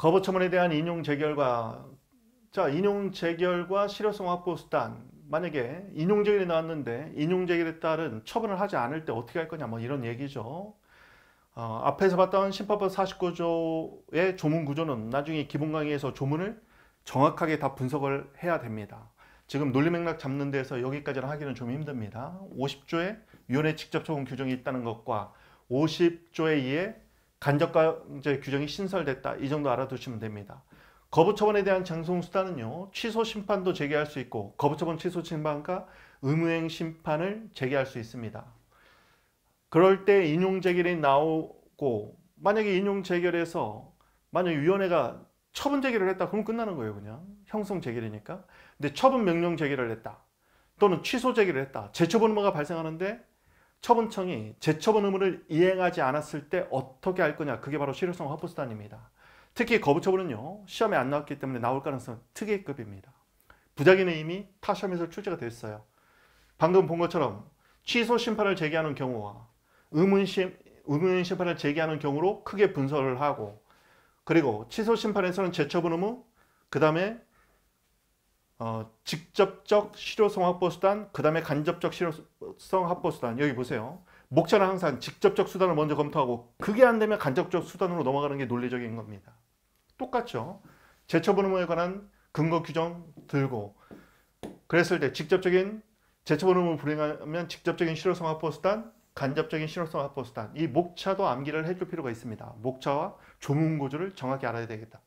거부처분에 대한 인용 재결과 자 인용 재결과 실효성 확보 수단 만약에 인용 재결이 나왔는데 인용 재결에 따른 처분을 하지 않을 때 어떻게 할 거냐 뭐 이런 얘기죠. 어, 앞에서 봤던 심파법 49조의 조문 구조는 나중에 기본 강의에서 조문을 정확하게 다 분석을 해야 됩니다. 지금 논리 맥락 잡는 데서 여기까지는 하기는 좀 힘듭니다. 50조에 위원회 직접 처분 규정이 있다는 것과 50조에 의해 간접강제 규정이 신설됐다. 이 정도 알아두시면 됩니다. 거부처분에 대한 장송수단은요. 취소 심판도 제기할 수 있고 거부처분 취소 심판과 의무행 심판을 제기할 수 있습니다. 그럴 때 인용재결이 나오고 만약에 인용재결에서 만약 위원회가 처분 제기를 했다 그럼 끝나는 거예요 그냥 형성 제기이니까 근데 처분 명령 제기를 했다 또는 취소 제기를 했다 재처분의무가 발생하는데 처분청이 재처분 의무를 이행하지 않았을 때 어떻게 할 거냐 그게 바로 실효성 확보수단입니다. 특히 거부처분은요 시험에 안 나왔기 때문에 나올 가능성 은 특이급입니다. 부작위는 이미 타 시험에서 출제가 됐어요. 방금 본 것처럼 취소 심판을 제기하는 경우와 의문심, 의문 심판을 제기하는 경우로 크게 분석을 하고 그리고 취소 심판에서는 재처분 의무, 그 다음에 어, 직접적 실효성 확보 수단, 그 다음에 간접적 실효성 확보 수단. 여기 보세요. 목차는 항상 직접적 수단을 먼저 검토하고 그게 안 되면 간접적 수단으로 넘어가는 게 논리적인 겁니다. 똑같죠. 제처분 의무에 관한 근거 규정 들고 그랬을 때 직접적인 제처분 의무 불행하면 직접적인 실효성 확보 수단, 간접적인 실효성 확보 수단 이 목차도 암기를 해줄 필요가 있습니다. 목차와 조문 구조를 정확히 알아야 되겠다.